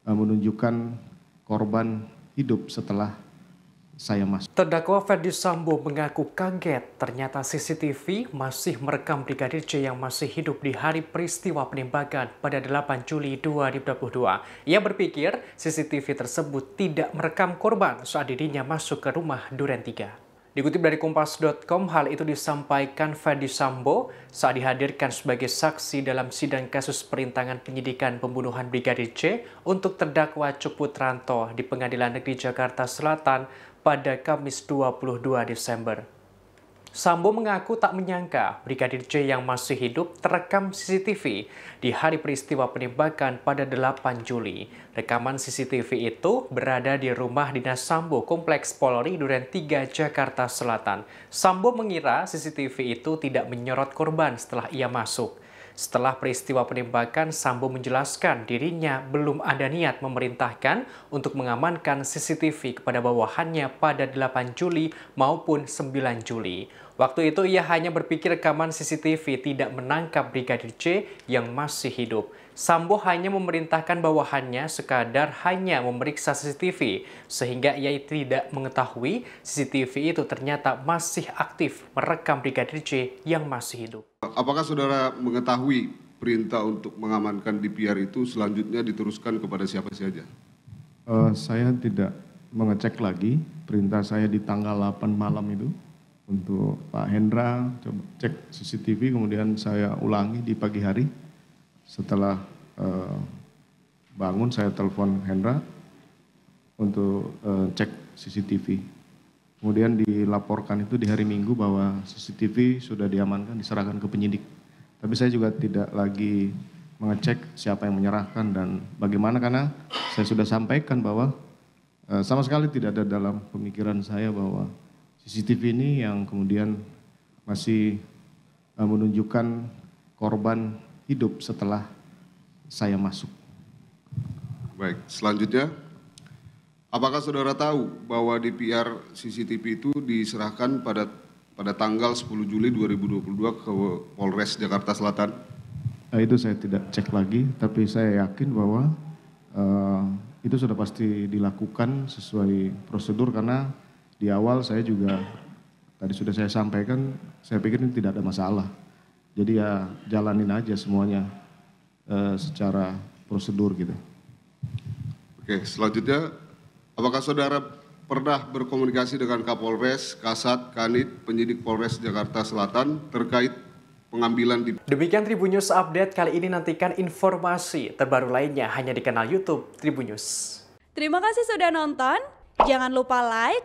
Eh, menunjukkan korban hidup setelah saya masuk. Terdakwa Ferdi Sambo mengaku kaget ternyata CCTV masih merekam Brigadir J yang masih hidup di hari peristiwa penembakan pada 8 Juli 2022. Ia berpikir CCTV tersebut tidak merekam korban saat dirinya masuk ke rumah Duren 3. Dikutip dari Kompas.com, hal itu disampaikan Fadi Sambo saat dihadirkan sebagai saksi dalam sidang kasus perintangan penyidikan pembunuhan Brigadir C untuk terdakwa Cuputranto di Pengadilan Negeri Jakarta Selatan pada Kamis 22 Desember. Sambo mengaku tak menyangka Brigadir J yang masih hidup terekam CCTV di hari peristiwa penembakan pada 8 Juli. Rekaman CCTV itu berada di rumah dinas Sambo Kompleks Polri Duren 3 Jakarta Selatan. Sambo mengira CCTV itu tidak menyorot korban setelah ia masuk. Setelah peristiwa penembakan, Sambo menjelaskan dirinya belum ada niat memerintahkan untuk mengamankan CCTV kepada bawahannya pada 8 Juli maupun 9 Juli. Waktu itu ia hanya berpikir rekaman CCTV tidak menangkap Brigadir C yang masih hidup. Sambo hanya memerintahkan bawahannya sekadar hanya memeriksa CCTV, sehingga ia tidak mengetahui CCTV itu ternyata masih aktif merekam Brigadir C yang masih hidup. Apakah saudara mengetahui perintah untuk mengamankan DPR itu selanjutnya diteruskan kepada siapa saja? Uh, saya tidak mengecek lagi perintah saya di tanggal 8 malam itu untuk Pak Hendra, coba cek CCTV, kemudian saya ulangi di pagi hari. Setelah eh, bangun saya telepon Hendra untuk eh, cek CCTV. Kemudian dilaporkan itu di hari Minggu bahwa CCTV sudah diamankan, diserahkan ke penyidik. Tapi saya juga tidak lagi mengecek siapa yang menyerahkan dan bagaimana karena saya sudah sampaikan bahwa eh, sama sekali tidak ada dalam pemikiran saya bahwa CCTV ini yang kemudian masih eh, menunjukkan korban hidup setelah saya masuk. Baik, selanjutnya apakah saudara tahu bahwa DPR CCTV itu diserahkan pada pada tanggal 10 Juli 2022 ke Polres Jakarta Selatan? Nah, itu saya tidak cek lagi, tapi saya yakin bahwa uh, itu sudah pasti dilakukan sesuai prosedur karena di awal saya juga tadi sudah saya sampaikan, saya pikir ini tidak ada masalah. Jadi ya jalanin aja semuanya eh, secara prosedur gitu. Oke, selanjutnya apakah saudara pernah berkomunikasi dengan Kapolres, Kasat, Kanit, penyidik Polres Jakarta Selatan terkait pengambilan di... Demikian Tribunnews Update kali ini nantikan informasi terbaru lainnya hanya di kanal YouTube Tribunnews. Terima kasih sudah nonton. Jangan lupa like,